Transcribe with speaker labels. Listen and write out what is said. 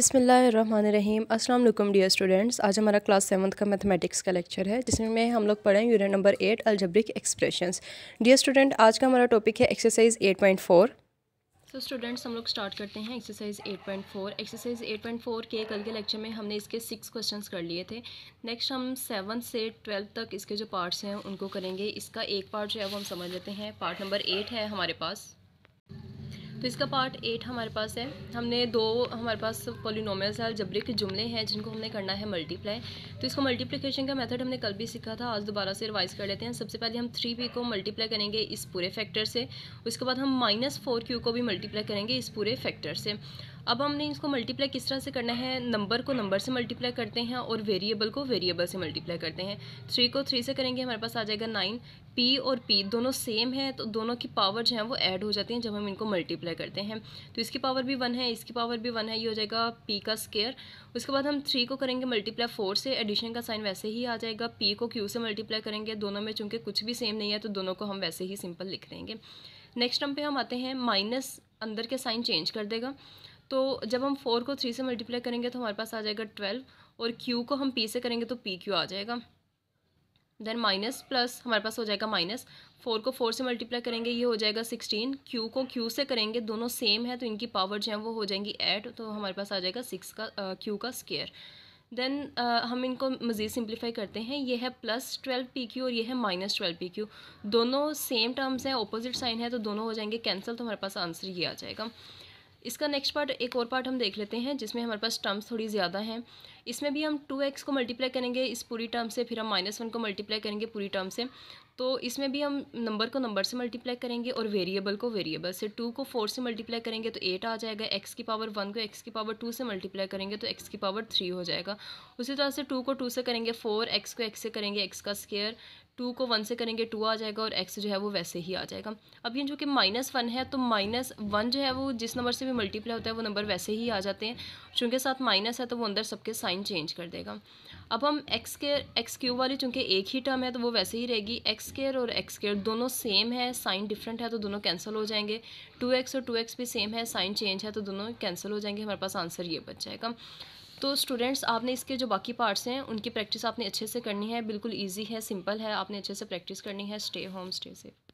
Speaker 1: बिसमीम अल्लाम dear students आज हमारा क्लास सेवन्थ का मैथमेटिक्स का लेक्चर है जिसमें हम लोग पढ़ें unit number eight algebraic expressions dear student आज का हमारा टॉपिक है एक्सरसाइज एट पॉइंट फोर तो स्टूडेंट्स हम लोग स्टार्ट करते हैं एक्सरसाइज 8.4 एक्सरसाइज 8.4 के कल के लेक्चर में हमने इसके सिक्स क्वेश्चंस कर लिए थे नेक्स्ट हम सेवन से ट्वेल्व तक इसके जो पार्ट्स हैं उनको करेंगे इसका एक पार्ट जो है वो हम समझ लेते हैं पार्ट नंबर एट है हमारे पास तो इसका पार्ट एट हमारे पास है हमने दो हमारे पास पोलिनोमियल्स है जबरिक के जुमले हैं जिनको हमने करना है मल्टीप्लाई तो इसको मल्टीप्लिकेशन का मेथड हमने कल भी सीखा था आज दोबारा से रिवाइज कर लेते हैं सबसे पहले हम थ्री पी को मल्टीप्लाई करेंगे इस पूरे फैक्टर से उसके बाद हम माइनस फोर क्यू को भी मल्टीप्लाई करेंगे इस पूरे फैक्टर से अब हमने इसको मल्टीप्लाई किस तरह से करना है नंबर को नंबर से मल्टीप्लाई करते हैं और वेरिएबल को वेरिएबल से मल्टीप्लाई करते हैं थ्री को थ्री से करेंगे हमारे पास आ जाएगा नाइन पी और पी दोनों सेम है तो दोनों की पावर जो है वो ऐड हो जाती हैं जब हम इनको मल्टीप्लाई करते हैं तो इसकी पावर भी वन है इसकी पावर भी वन है ये हो जाएगा पी का स्केयर उसके बाद हम थ्री को करेंगे मल्टीप्लाई फोर से एडिशन का साइन वैसे ही आ जाएगा पी को क्यू से मल्टीप्लाई करेंगे दोनों में चूंकि कुछ भी सेम नहीं है तो दोनों को हम वैसे ही सिंपल लिख देंगे नेक्स्ट टर्म पे हम आते हैं माइनस अंदर के साइन चेंज कर देगा तो जब हम फोर को थ्री से मल्टीप्लाई करेंगे तो हमारे पास आ जाएगा ट्वेल्व और क्यू को हम पी से करेंगे तो पी क्यू आ जाएगा देन माइनस प्लस हमारे पास हो जाएगा माइनस फोर को फोर से मल्टीप्लाई करेंगे ये हो जाएगा सिक्सटीन क्यू को क्यू से करेंगे दोनों सेम है तो इनकी पावर जो है वो हो जाएंगी एट तो हमारे पास आ जाएगा सिक्स का क्यू का स्केयर देन uh, हम इनको मज़ीद सिंप्लीफाई करते हैं ये है प्लस ट्वेल्व पी क्यू और ये है माइनस ट्वेल्व पी क्यू दोनों सेम टर्म्स हैं ओपोजिट साइन है तो दोनों हो जाएंगे कैंसिल तो हमारे पास आंसर ये आ जाएगा इसका नेक्स्ट पार्ट एक और पार्ट हम देख लेते हैं जिसमें हमारे पास टर्म्स थोड़ी ज़्यादा हैं इसमें भी हम टू एक्स को मल्टीप्लाई करेंगे इस पूरी टर्म से फिर हम माइनस वन को मल्टीप्लाई करेंगे पूरी टर्म से तो इसमें भी हम नंबर को नंबर से मल्टीप्लाई करेंगे और वेरिएबल को वेरिएबल से टू को फोर से मल्टीप्लाई करेंगे तो एट आ जाएगा एक्स की पावर वन को एक्स की पावर टू से मल्टीप्लाई करेंगे तो एक्स की पावर थ्री हो जाएगा उसी तरह से टू को टू से करेंगे फोर एक्स को एक्स से करेंगे एक्स का स्केयर टू को वन से करेंगे टू आ जाएगा और एक्स जो है वो वैसे ही आ जाएगा अब ये जो कि माइनस वन है तो माइनस वन जो है वो जिस नंबर से भी मल्टीप्लाई होता है वो नंबर वैसे ही आ जाते हैं चूँकि साथ माइनस है तो वो अंदर सबके साइन चेंज कर देगा अब हम एक्स केयर एक्स क्यू वाली चूँकि एक ही टर्म है तो वो वैसे ही रहेगी एक्स केयर और एक्स केयर दोनों सेम है साइन डिफरेंट है तो दोनों कैंसिल हो जाएंगे टू एक्स और टू एक्स भी सेम है साइन चेंज है तो दोनों कैंसिल हो जाएंगे हमारे पास आंसर ये बच जाएगा तो स्टूडेंट्स आपने इसके जो बाकी पार्ट्स हैं उनकी प्रैक्टिस आपने अच्छे से करनी है बिल्कुल ईजी है सिंपल है आपने अच्छे से प्रैक्टिस करनी है स्टे होम स्टे से